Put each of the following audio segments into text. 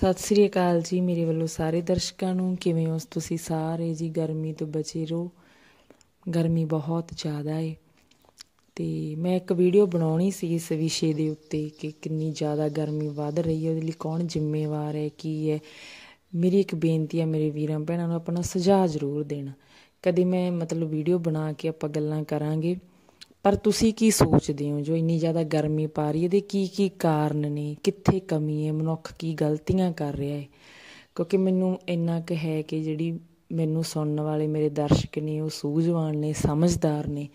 ਸਤਿ ਸ੍ਰੀ ਅਕਾਲ ਜੀ ਮੇਰੇ ਵੱਲੋਂ ਸਾਰੇ ਦਰਸ਼ਕਾਂ ਨੂੰ ਕਿਵੇਂ ਹੋ ਤੁਸੀਂ ਸਾਰੇ ਜੀ ਗਰਮੀ ਤੋਂ ਬਚੇ ਰਹੋ ਗਰਮੀ ਬਹੁਤ ਜ਼ਿਆਦਾ ਹੈ ਤੇ ਮੈਂ ਇੱਕ ਵੀਡੀਓ ਬਣਾਉਣੀ ਸੀ ਇਸ ਵਿਸ਼ੇ ਦੇ ਉੱਤੇ ਕਿ ਕਿੰਨੀ ਜ਼ਿਆਦਾ ਗਰਮੀ ਵੱਧ ਰਹੀ ਹੈ ਉਹਦੇ ਲਈ ਕੌਣ ਜ਼ਿੰਮੇਵਾਰ ਹੈ ਕੀ ਹੈ ਮੇਰੀ ਇੱਕ ਬੇਨਤੀ ਹੈ ਮੇਰੇ ਵੀਰਾਂ ਭੈਣਾਂ ਨੂੰ ਆਪਣਾ ਸੁਝਾਅ ਜ਼ਰੂਰ ਦੇਣਾ ਕਦੇ ਮੈਂ ਮਤਲਬ ਵੀਡੀਓ ਬਣਾ ਕੇ ਆਪਾਂ ਗੱਲਾਂ ਕਰਾਂਗੇ ਪਰ ਤੁਸੀਂ ਕੀ ਸੋਚਦੇ ਹੋ ਜੋ ਇੰਨੀ ਜ਼ਿਆਦਾ ਗਰਮੀ ਪਾ ਰਹੀ ਹੈ ਇਹਦੇ ਕੀ ਕੀ ਕਾਰਨ ਨੇ ਕਿੱਥੇ ਕਮੀ ਹੈ ਮਨੁੱਖ ਕੀ ਗਲਤੀਆਂ ਕਰ ਰਿਹਾ ਹੈ ਕਿਉਂਕਿ ਮੈਨੂੰ ਇੰਨਾ ਕੁ ਹੈ ਕਿ ਜਿਹੜੀ ਮੈਨੂੰ ਸੁਣਨ ਵਾਲੇ ਮੇਰੇ ਦਰਸ਼ਕ ਨੇ ਉਹ ਸੂਝਵਾਨ ਨੇ ਸਮਝਦਾਰ ਨੇ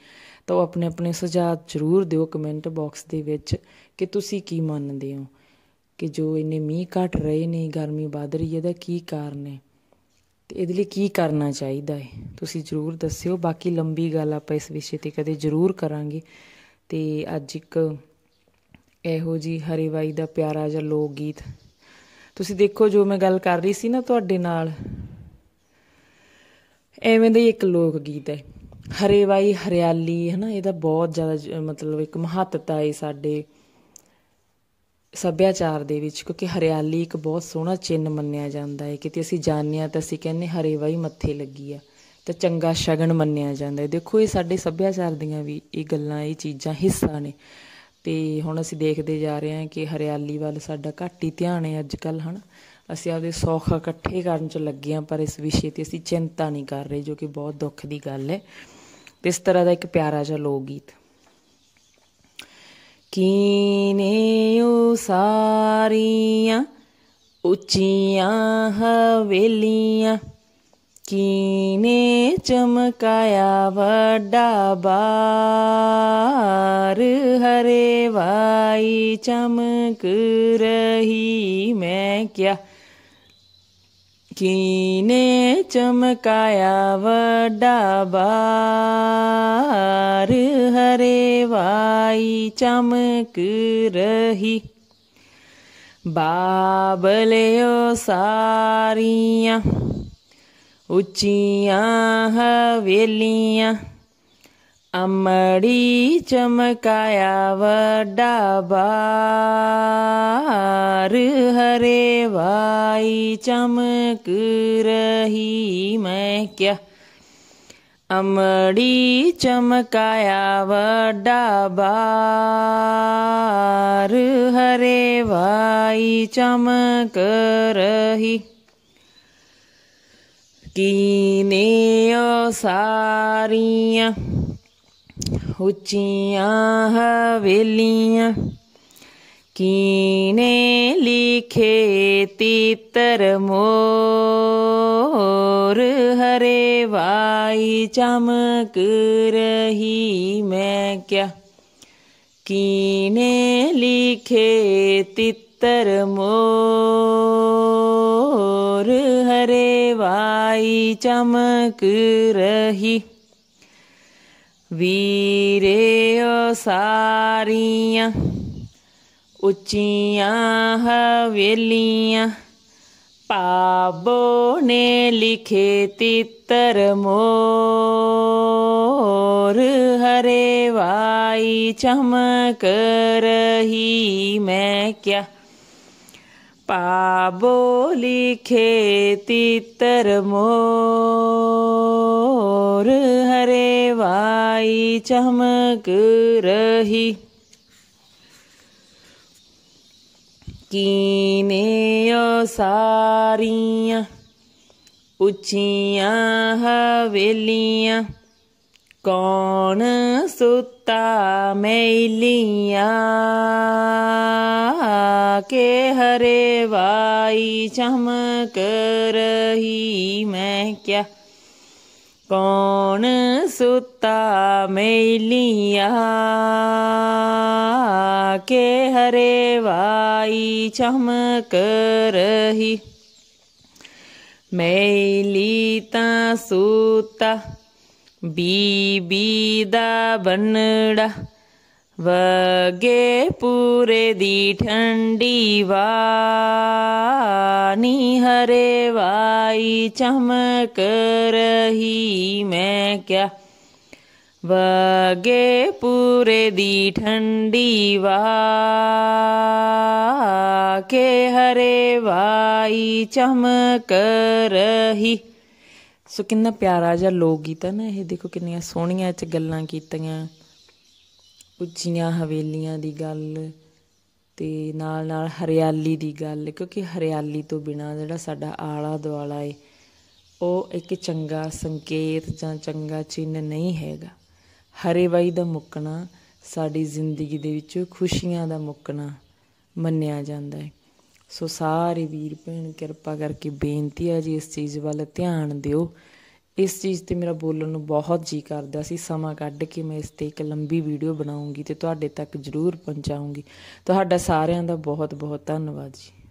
ਤਾਂ ਉਹ ਆਪਣੇ ਆਪਣੇ ਸੁਝਾਅ ਜ਼ਰੂਰ ਦਿਓ ਕਮੈਂਟ ਬਾਕਸ ਦੇ ਵਿੱਚ ਕਿ ਤੁਸੀਂ ਕੀ ਮੰਨਦੇ ਹੋ ਕਿ ਜੋ ਇੰਨੇ ਮੀਂਹ ਘਟ ਰਹੇ ਨੇ ਗਰਮੀ ਵਧ ਰਹੀ ਹੈ ਦਾ ਕੀ ਕਾਰਨ ਹੈ ਤੇ ਇਹਦੇ ਲਈ ਕੀ ਕਰਨਾ ਚਾਹੀਦਾ ਹੈ ਤੁਸੀਂ ਜਰੂਰ ਦੱਸਿਓ ਬਾਕੀ ਲੰਬੀ ਗੱਲ ਆਪਾਂ ਇਸ ਵਿਸ਼ੇ ਤੇ ਕਦੇ ਜਰੂਰ ਕਰਾਂਗੇ ਤੇ ਅੱਜ ਇੱਕ ਇਹੋ ਜੀ ਹਰੇਵਾਈ ਦਾ ਪਿਆਰਾ ਜਿਹਾ ਲੋਕ ਗੀਤ ਤੁਸੀਂ ਦੇਖੋ ਜੋ ਮੈਂ ਗੱਲ ਕਰ ਰਹੀ ਸੀ ਨਾ ਤੁਹਾਡੇ ਨਾਲ ਐਵੇਂ ਦਾ ਇੱਕ ਲੋਕ ਗੀਤ ਹੈ ਹਰੇਵਾਈ ਹਰਿਆਲੀ ਹੈ ਨਾ ਇਹਦਾ ਬਹੁਤ ਜ਼ਿਆਦਾ ਮਤਲਬ ਇੱਕ ਮਹੱਤਤਾ ਹੈ ਸਾਡੇ ਸੱਭਿਆਚਾਰ ਦੇ ਵਿੱਚ ਕਿਉਂਕਿ ਹਰਿਆਲੀ ਇੱਕ ਬਹੁਤ ਸੋਹਣਾ ਚਿੰਨ ਮੰਨਿਆ ਜਾਂਦਾ ਹੈ ਕਿਤੇ ਅਸੀਂ ਜਾਣਦੇ ਆ ਤਾਂ ਅਸੀਂ ਕਹਿੰਦੇ ਹਰੇ ਵਾਈ ਮੱਥੇ ਲੱਗੀ ਆ ਤੇ ਚੰਗਾ ਸ਼ਗਨ ਮੰਨਿਆ ਜਾਂਦਾ ਹੈ ਦੇਖੋ ਇਹ ਸਾਡੇ ਸੱਭਿਆਚਾਰ ਦੀਆਂ ਵੀ ਇਹ ਗੱਲਾਂ ਇਹ ਚੀਜ਼ਾਂ ਹਿੱਸਾ ਨੇ ਤੇ ਹੁਣ ਅਸੀਂ ਦੇਖਦੇ ਜਾ ਰਹੇ ਹਾਂ ਕਿ ਹਰਿਆਲੀ ਵੱਲ ਸਾਡਾ ਘੱਟ ਹੀ ਧਿਆਨ ਹੈ ਅੱਜ ਕੱਲ ਹਨ ਅਸੀਂ ਆਪਦੇ ਸੌਖ ਇਕੱਠੇ ਕਰਨ 'ਚ ਲੱਗੇ ਆ ਪਰ ਇਸ ਵਿਸ਼ੇ ਤੇ ਅਸੀਂ ਚਿੰਤਾ ਨਹੀਂ ਕਰ ਰਹੇ ਜੋ ਕਿ ਬਹੁਤ ਦੁੱਖ ਦੀ ਗੱਲ ਹੈ ਇਸ ਤਰ੍ਹਾਂ ਦਾ ਇੱਕ ਪਿਆਰਾ ਜਿਹਾ ਲੋਕ ਗੀਤ ਕੀਨੇ ਉਸਾਰੀਆਂ ਉੱਚੀਆਂ ਹਵੇਲੀਆਂ ਕੀਨੇ ਚਮਕਾਇਆ ਵੱਡਾ ਬਾਰ ਹਰੇ ਵਾਈ ਚਮਕ ਰਹੀ ਮੈਂ ਕਿਆ ਕੀਨੇ ਚਮਕਾਇਆ ਵੱਡਾ ਬਾਰ ਹਰੇ ਵਾਈ ਚਮਕ ਰਹੀ ਬਾਬਲਿਓ ਸਾਰੀਆਂ ਉੱਚੀਆਂ ਹਵੇਲੀਆਂ ਅਮੜੀ ਚਮਕਾਇਆ ਵੱਡਾ ਬਾਰ ਹਰੇ ਵਾਈ ਚਮਕ ਰਹੀ ਮੈਂ ਕਿਆ ਅਮੜੀ ਚਮਕਾਇਆ ਵੱਡਾ ਬਾਰ ਹਰੇ ਵਾਈ ਚਮਕ ਰਹੀ ਕੀਨੇ ਓ ਸਾਰੀਆਂ ਉੱਚੀਆਂ ਹਵੇਲੀਆਂ ਕੀਨੇ ਲਿਖੇ ਤਿੱਤਰ ਮੋਰ ਹਰੇ ਵਾਈ ਚਮਕ ਰਹੀ ਮੈਂ ਕਿਆ ਕੀਨੇ ਲਿਖੇ ਤਿੱਤਰ ਮੋਰ ਹਰੇ ਵਾਈ ਚਮਕ ਰਹੀ ਵੀਰੇ ਸਾਰੀਆਂ ਉੱਚੀਆਂ ਹਵੇਲੀਆਂ ਪਾਬੋ ਨੇ ਲਿਖੇ ਤਿੱਤਰ ਮੋਰ ਹਰੇ ਵਾਈ ਚਮਕ ਰਹੀ ਮੈਂ ਕਿਆ पाबोली खेती मोर हरे वाई चमक रही कीने सारियाँ उचिया हवेलियाँ कौन सुता मैलिया के हरे वाई चमक रही मैं क्या कौन सुता मैलिया के हरे वाई चमक रही मैली सूता ਬੀਬੀ ਦਾ ਬਨੜਾ ਵਗੇ ਪੂਰੇ ਦੀ ਠੰਡੀ ਵਾਨੀ ਹਰੇ ਵਾਈ ਚਮਕ ਰਹੀ ਮੈਂ ਕਿਆ ਵਗੇ ਪੂਰੇ ਦੀ ਠੰਡੀ ਵਾ ਕੇ ਹਰੇ ਵਾਈ ਚਮਕ ਰਹੀ ਸੋ ਕਿੰਨਾ ਪਿਆਰਾ ਜਿਹਾ ਲੋਕ ਗੀਤ ਹੈ ਨਾ ਇਹ ਦੇਖੋ ਕਿੰਨੀਆਂ ਸੋਹਣੀਆਂ ਇੱਥੇ ਗੱਲਾਂ ਕੀਤੀਆਂ ਉੱਚੀਆਂ ਹਵੇਲੀਆਂ ਦੀ ਗੱਲ ਤੇ ਨਾਲ ਨਾਲ ਹਰਿਆਲੀ ਦੀ ਗੱਲ ਕਿਉਂਕਿ ਹਰਿਆਲੀ ਤੋਂ ਬਿਨਾ ਜਿਹੜਾ ਸਾਡਾ ਆਲਾ ਦੁਆਲਾ ਏ ਉਹ ਇੱਕ ਚੰਗਾ ਸੰਕੇਤ ਜਾਂ ਚੰਗਾ ਚਿੰਨ ਨਹੀਂ ਹੈਗਾ ਹਰੇ ਵਾਈ ਦਾ ਮੁੱਕਣਾ ਸਾਡੀ ਜ਼ਿੰਦਗੀ ਦੇ ਵਿੱਚ ਖੁਸ਼ੀਆਂ ਦਾ ਮੁੱਕਣਾ ਮੰਨਿਆ ਜਾਂਦਾ ਹੈ ਸੋ ਸਾਰੇ ਵੀਰ ਭੈਣ ਕਿਰਪਾ ਕਰਕੇ ਬੇਨਤੀ ਹੈ ਜੀ ਇਸ ਚੀਜ਼ ਵੱਲ ਧਿਆਨ ਦਿਓ ਇਸ ਚੀਜ਼ ਤੇ ਮੇਰਾ ਬੋਲਣ ਨੂੰ ਬਹੁਤ ਜੀ ਕਰਦਾ ਸੀ ਸਮਾਂ ਕੱਢ ਕੇ ਮੈਂ ਇਸ ਤੇ ਇੱਕ ਲੰਬੀ ਵੀਡੀਓ ਬਣਾਉਂਗੀ ਤੇ ਤੁਹਾਡੇ ਤੱਕ ਜ਼ਰੂਰ ਪਹੁੰਚਾਉਂਗੀ ਤੁਹਾਡਾ ਸਾਰਿਆਂ ਦਾ ਬਹੁਤ ਬਹੁਤ ਧੰਨਵਾਦ ਜੀ